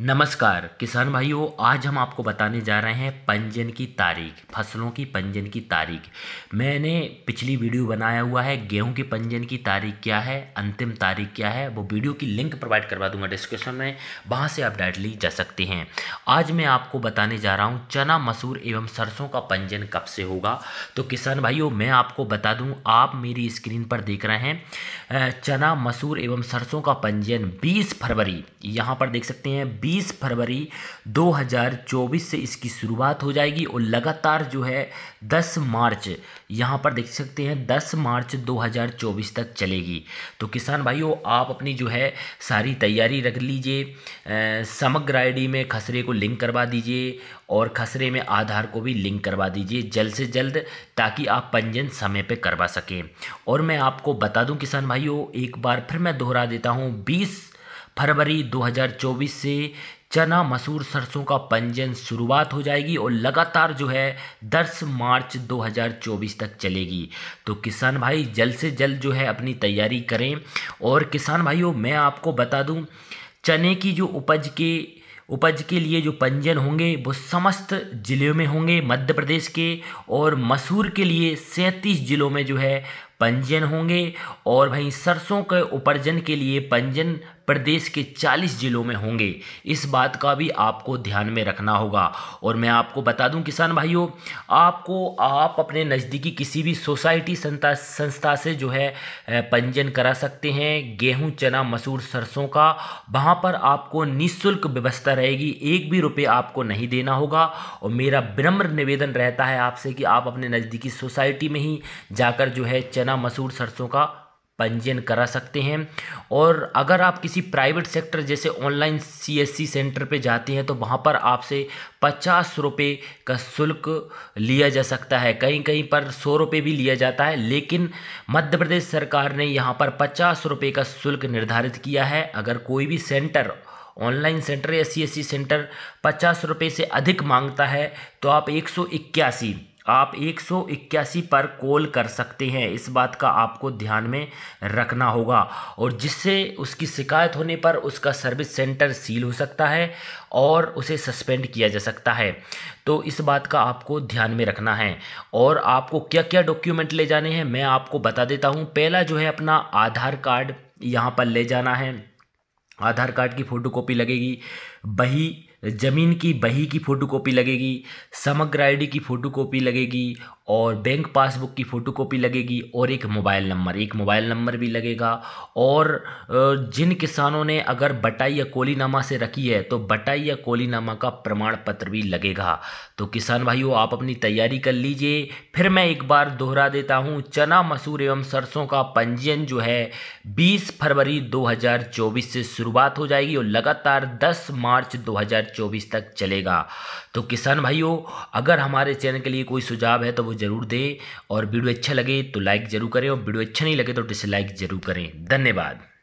नमस्कार किसान भाइयों आज हम आपको बताने जा रहे हैं पंजन की तारीख फसलों की पंजन की तारीख मैंने पिछली वीडियो बनाया हुआ है गेहूं की पंजन की तारीख क्या है अंतिम तारीख क्या है वो वीडियो की लिंक प्रोवाइड करवा दूंगा डिस्क्रिप्शन में वहां से आप ली जा सकते हैं आज मैं आपको बताने जा रहा हूँ चना मसूर एवं सरसों का पंजन कब से होगा तो किसान भाइयों मैं आपको बता दूँ आप मेरी स्क्रीन पर देख रहे हैं चना मसूर एवं सरसों का पंजन बीस फरवरी यहाँ पर देख सकते हैं 20 फरवरी 2024 से इसकी शुरुआत हो जाएगी और लगातार जो है 10 मार्च यहाँ पर देख सकते हैं 10 मार्च 2024 तक चलेगी तो किसान भाइयों आप अपनी जो है सारी तैयारी रख लीजिए समग्र आईडी में खसरे को लिंक करवा दीजिए और खसरे में आधार को भी लिंक करवा दीजिए जल्द से जल्द ताकि आप पंजीयन समय पर करवा सकें और मैं आपको बता दूं किसान भाइयों एक बार फिर मैं दोहरा देता हूं बीस फरवरी 2024 से चना मसूर सरसों का पंजीयन शुरुआत हो जाएगी और लगातार जो है 10 मार्च 2024 तक चलेगी तो किसान भाई जल्द से जल्द जो है अपनी तैयारी करें और किसान भाइयों मैं आपको बता दूं चने की जो उपज के उपज के लिए जो पंजीयन होंगे वो समस्त ज़िलों में होंगे मध्य प्रदेश के और मसूर के लिए सैंतीस ज़िलों में जो है पंजीयन होंगे और भाई सरसों के उपार्जन के लिए पंजीयन प्रदेश के 40 जिलों में होंगे इस बात का भी आपको ध्यान में रखना होगा और मैं आपको बता दूं किसान भाइयों आपको आप अपने नज़दीकी किसी भी सोसाइटी संस्था से जो है पंजीयन करा सकते हैं गेहूं चना मसूर सरसों का वहां पर आपको निःशुल्क व्यवस्था रहेगी एक भी रुपये आपको नहीं देना होगा और मेरा विनम्र निवेदन रहता है आपसे कि आप अपने नज़दीकी सोसाइटी में ही जाकर जो है चना मसूर सरसों का पंजीयन करा सकते हैं और अगर आप किसी प्राइवेट सेक्टर जैसे ऑनलाइन सीएससी सेंटर पे जाते हैं तो वहाँ पर आपसे पचास रुपये का शुल्क लिया जा सकता है कहीं कहीं पर सौ रुपये भी लिया जाता है लेकिन मध्य प्रदेश सरकार ने यहाँ पर पचास रुपये का शुल्क निर्धारित किया है अगर कोई भी सेंटर ऑनलाइन सेंटर या सी सेंटर पचास रुपये से अधिक मांगता है तो आप एक सौ इक्यासी आप इक्यासी पर कॉल कर सकते हैं इस बात का आपको ध्यान में रखना होगा और जिससे उसकी शिकायत होने पर उसका सर्विस सेंटर सील हो सकता है और उसे सस्पेंड किया जा सकता है तो इस बात का आपको ध्यान में रखना है और आपको क्या क्या डॉक्यूमेंट ले जाने हैं मैं आपको बता देता हूँ पहला जो है अपना आधार कार्ड यहाँ पर ले जाना है आधार कार्ड की फ़ोटोकॉपी लगेगी बही ज़मीन की बही की फ़ोटोकॉपी लगेगी समग्र आईडी की फ़ोटोकॉपी लगेगी और बैंक पासबुक की फ़ोटोकॉपी लगेगी और एक मोबाइल नंबर एक मोबाइल नंबर भी लगेगा और जिन किसानों ने अगर बटाई या कोलीनामा से रखी है तो बटाई या कोलीनामा का प्रमाण पत्र भी लगेगा तो किसान भाइयों आप अपनी तैयारी कर लीजिए फिर मैं एक बार दोहरा देता हूँ चना मसूर एवं सरसों का पंजीयन जो है बीस फरवरी दो से शुरुआत हो जाएगी और लगातार दस मार्च दो 2024 तक चलेगा तो किसान भाइयों अगर हमारे चैनल के लिए कोई सुझाव है तो वो ज़रूर दें और वीडियो अच्छा लगे तो लाइक ज़रूर करें और वीडियो अच्छा नहीं लगे तो डिसलाइक ज़रूर करें धन्यवाद